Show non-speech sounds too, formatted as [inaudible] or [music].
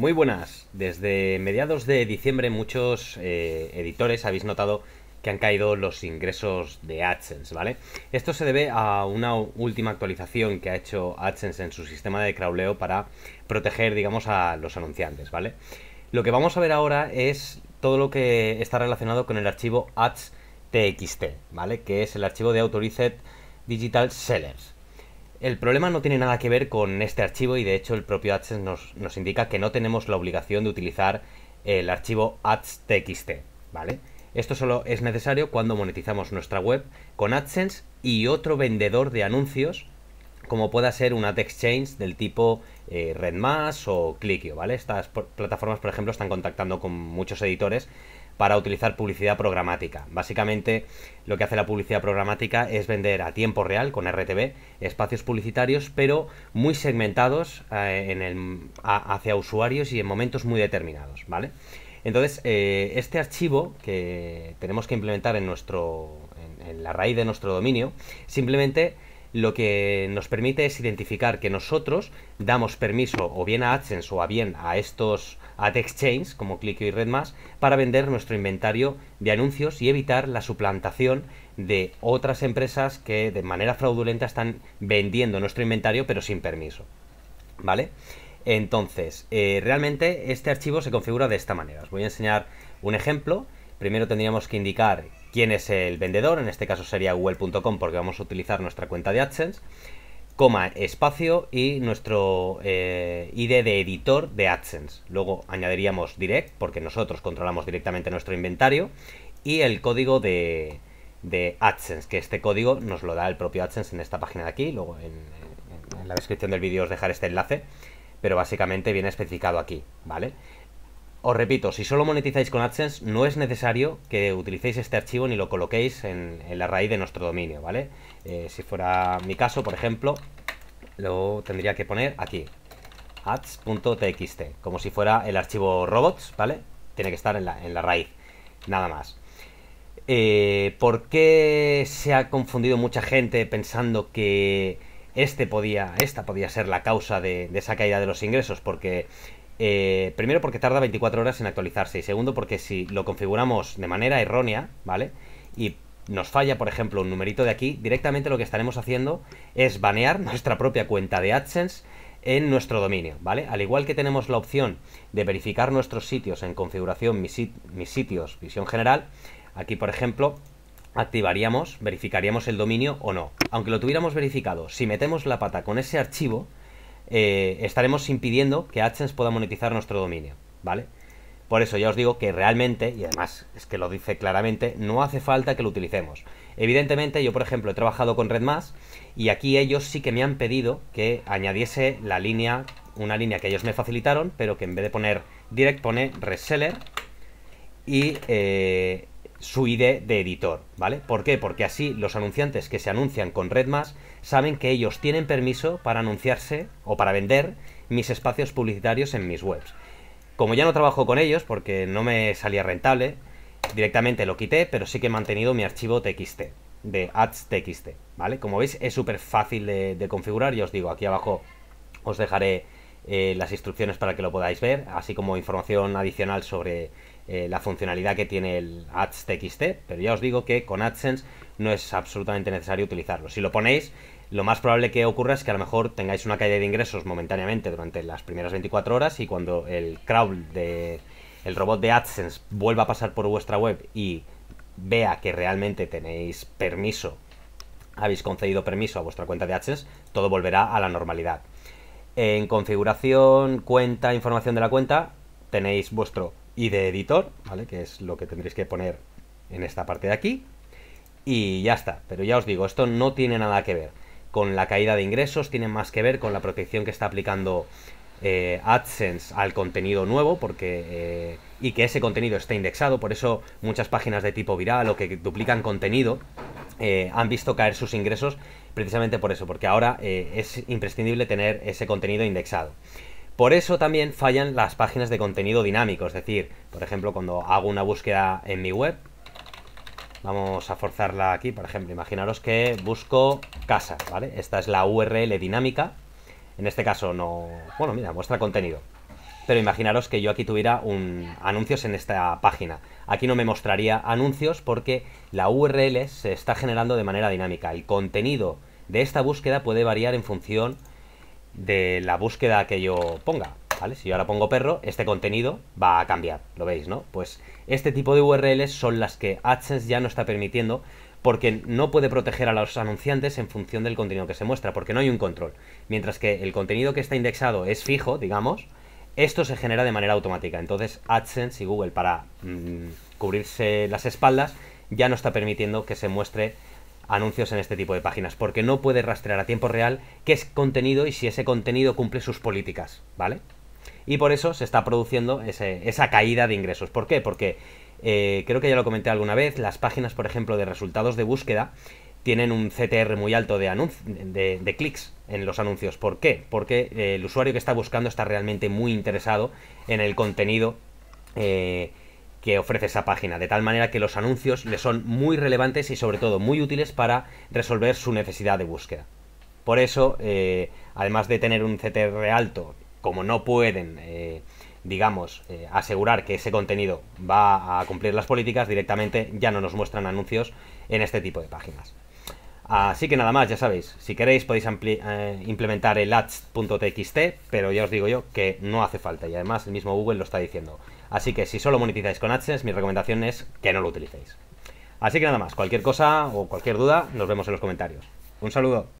Muy buenas. Desde mediados de diciembre muchos eh, editores habéis notado que han caído los ingresos de AdSense, ¿vale? Esto se debe a una última actualización que ha hecho AdSense en su sistema de crawleo para proteger, digamos, a los anunciantes, ¿vale? Lo que vamos a ver ahora es todo lo que está relacionado con el archivo ads.txt, ¿vale? Que es el archivo de Authorized Digital Sellers. El problema no tiene nada que ver con este archivo y de hecho el propio AdSense nos, indica que no tenemos la obligación de utilizar el archivo ads.txt, ¿vale? Esto solo es necesario cuando monetizamos nuestra web con AdSense y otro vendedor de anuncios como pueda ser un ad exchange del tipo eh, RedMass o Clickio, ¿vale? Estas plataformas, por ejemplo, están contactando con muchos editores para utilizar publicidad programática. Básicamente lo que hace la publicidad programática es vender a tiempo real con RTV espacios publicitarios pero muy segmentados eh, en el, hacia usuarios y en momentos muy determinados, ¿vale? Entonces, eh, este archivo que tenemos que implementar en, nuestro, en la raíz de nuestro dominio, simplemente lo que nos permite es identificar que nosotros damos permiso o bien a AdSense o a bien a estos ad exchange como Clickio y para vender nuestro inventario de anuncios y evitar la suplantación de otras empresas que de manera fraudulenta están vendiendo nuestro inventario pero sin permiso. ¿Vale? Entonces, eh, realmente este archivo se configura de esta manera. Os voy a enseñar un ejemplo. Primero tendríamos que indicar quién es el vendedor, en este caso sería google.com porque vamos a utilizar nuestra cuenta de AdSense, coma espacio y nuestro eh, ID de editor de AdSense. Luego añadiríamos direct porque nosotros controlamos directamente nuestro inventario y el código de, AdSense, que este código nos lo da el propio AdSense en esta página de aquí, luego en, en la descripción del vídeo os dejaré este enlace, pero básicamente viene especificado aquí, ¿vale? Os repito, si solo monetizáis con AdSense, no es necesario que utilicéis este archivo ni lo coloquéis en, la raíz de nuestro dominio, ¿vale? Eh, si fuera mi caso, por ejemplo, lo tendría que poner aquí, ads.txt, como si fuera el archivo robots, ¿vale? Tiene que estar en la, raíz, nada más. Eh, ¿Por qué se ha confundido mucha gente pensando que este podía, esta podía ser la causa de esa caída de los ingresos? Porque eh, primero porque tarda 24 horas en actualizarse y segundo porque si lo configuramos de manera errónea, ¿vale? Y nos falla, por ejemplo, un numerito de aquí, directamente lo que estaremos haciendo es banear [laughs] nuestra propia cuenta de AdSense en nuestro dominio, ¿vale? Al igual que tenemos la opción de verificar nuestros sitios en configuración, mis, mis sitios, visión general, aquí, por ejemplo, activaríamos, verificaríamos el dominio o no. Aunque lo tuviéramos verificado, si metemos la pata con ese archivo, eh, estaremos impidiendo que AdSense pueda monetizar nuestro dominio, ¿vale? Por eso ya os digo que realmente, y además es que lo dice claramente, no hace falta que lo utilicemos. Evidentemente, yo por ejemplo he trabajado con RedMas y aquí ellos sí que me han pedido que añadiese la línea, una línea que ellos me facilitaron, pero que en vez de poner direct pone reseller y eh, su ID de editor, ¿vale? ¿Por qué? Porque así los anunciantes que se anuncian con Redmas saben que ellos tienen permiso para anunciarse o para vender mis espacios publicitarios en mis webs. Como ya no trabajo con ellos porque no me salía rentable, directamente lo quité, pero sí que he mantenido mi archivo TXT, de ads TXT, ¿vale? Como veis es súper fácil de, configurar, ya os digo, aquí abajo os dejaré eh, las instrucciones para que lo podáis ver, así como información adicional sobre eh, la funcionalidad que tiene el Ads TXT, pero ya os digo que con AdSense no es absolutamente necesario utilizarlo. Si lo ponéis, lo más probable que ocurra es que a lo mejor tengáis una caída de ingresos momentáneamente durante las primeras 24 horas y cuando el crawl de el robot de AdSense vuelva a pasar por vuestra web y vea que realmente tenéis permiso, habéis concedido permiso a vuestra cuenta de AdSense, todo volverá a la normalidad. En configuración, cuenta, información de la cuenta, tenéis vuestro y de editor, ¿vale? Que es lo que tendréis que poner en esta parte de aquí. Y ya está, pero ya os digo, esto no tiene nada que ver con la caída de ingresos, tiene más que ver con la protección que está aplicando eh, AdSense al contenido nuevo, porque... Eh, y que ese contenido esté indexado, por eso muchas páginas de tipo viral o que duplican contenido eh, han visto caer sus ingresos precisamente por eso, porque ahora es imprescindible tener ese contenido indexado. Por eso también fallan las páginas de contenido dinámico, es decir, por ejemplo, cuando hago una búsqueda en mi web, vamos a forzarla aquí, por ejemplo, imaginaros que busco casa, ¿vale? Esta es la URL dinámica, en este caso no... Bueno, mira, muestra contenido. Pero imaginaros que yo aquí tuviera un anuncios en esta página. Aquí no me mostraría anuncios porque la URL se está generando de manera dinámica. El contenido de esta búsqueda puede variar en función de la búsqueda que yo ponga, ¿vale? Si yo ahora pongo perro, este contenido va a cambiar, ¿lo veis, no? Pues este tipo de URLs son las que AdSense ya no está permitiendo porque no puede proteger a los anunciantes en función del contenido que se muestra, porque no hay un control. Mientras que el contenido que está indexado es fijo, digamos, esto se genera de manera automática. Entonces AdSense y Google para mm, cubrirse las espaldas ya no está permitiendo que se muestre anuncios en este tipo de páginas, porque no puede rastrear a tiempo real qué es contenido y si ese contenido cumple sus políticas, ¿vale? Y por eso se está produciendo esa caída de ingresos. ¿Por qué? Porque eh, creo que ya lo comenté alguna vez, las páginas, por ejemplo, de resultados de búsqueda tienen un CTR muy alto de, de clics en los anuncios. ¿Por qué? Porque eh, el usuario que está buscando está realmente muy interesado en el contenido eh, que ofrece esa página, de tal manera que los anuncios le son muy relevantes y sobre todo muy útiles para resolver su necesidad de búsqueda. Por eso, eh, además de tener un CTR alto, como no pueden, eh, digamos, eh, asegurar que ese contenido va a cumplir las políticas, directamente ya no nos muestran anuncios en este tipo de páginas. Así que nada más, ya sabéis, si queréis podéis eh, implementar el ads.txt, pero ya os digo yo que no hace falta y además el mismo Google lo está diciendo. Así que si solo monetizáis con AdSense, mi recomendación es que no lo utilicéis. Así que nada más, cualquier cosa o cualquier duda, nos vemos en los comentarios. Un saludo.